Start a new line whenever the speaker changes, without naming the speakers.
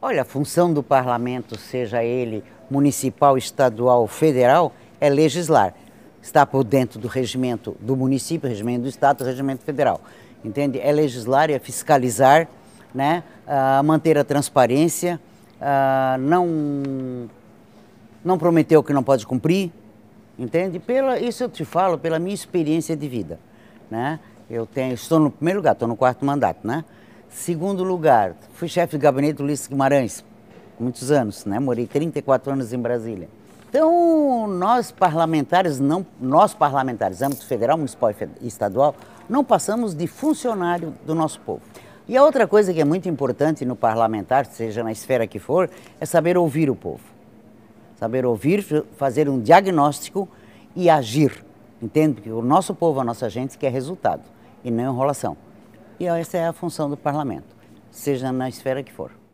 Olha, a função do
parlamento, seja ele municipal, estadual ou federal, é legislar. Está por dentro do regimento do município, regimento do estado, regimento federal. Entende? É legislar, é fiscalizar, né? Ah, manter a transparência, ah, não, não prometer o que não pode cumprir. Entende? Pela, isso eu te falo pela minha experiência de vida. Né? Eu tenho, estou no primeiro lugar, estou no quarto mandato, né? Segundo lugar, fui chefe de gabinete do Ulisses Guimarães, muitos anos, né? Morei 34 anos em Brasília. Então, nós parlamentares, não, nós parlamentares, âmbito federal, municipal e estadual, não passamos de funcionário do nosso povo. E a outra coisa que é muito importante no parlamentar, seja na esfera que for, é saber ouvir o povo. Saber ouvir, fazer um diagnóstico e agir. Entende? Porque o nosso povo, a nossa gente, quer resultado e não enrolação. E essa é a função do parlamento, seja na esfera que for.